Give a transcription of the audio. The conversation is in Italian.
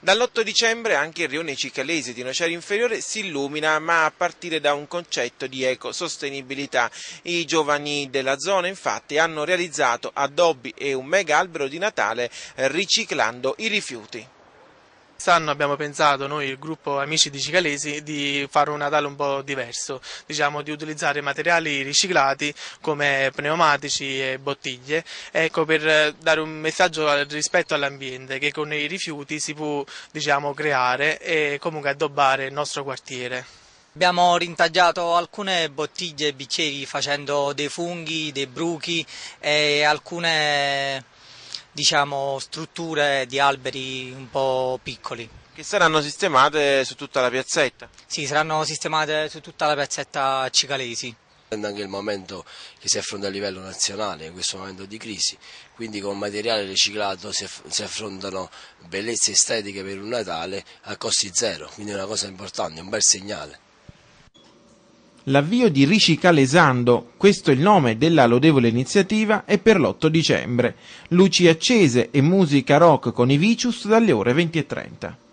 Dall'8 dicembre anche il rione Cicalese di Nocera Inferiore si illumina, ma a partire da un concetto di ecosostenibilità. I giovani della zona infatti hanno realizzato addobbi e un mega albero di Natale riciclando i rifiuti. Quest'anno abbiamo pensato noi, il gruppo Amici di Cicalesi, di fare un Natale un po' diverso, diciamo di utilizzare materiali riciclati come pneumatici e bottiglie, ecco per dare un messaggio rispetto all'ambiente che con i rifiuti si può diciamo, creare e comunque addobbare il nostro quartiere. Abbiamo rintaggiato alcune bottiglie e bicchieri facendo dei funghi, dei bruchi e alcune diciamo, strutture di alberi un po' piccoli. Che saranno sistemate su tutta la piazzetta? Sì, saranno sistemate su tutta la piazzetta Cicalesi. È anche il momento che si affronta a livello nazionale, in questo momento di crisi, quindi con materiale riciclato si, affrontano bellezze estetiche per un Natale a costi zero, quindi è una cosa importante, un bel segnale. L'avvio di Ricicalesando, questo è il nome della lodevole iniziativa, è per l'8 dicembre. Luci accese e musica rock con i Vicius dalle ore 20.30.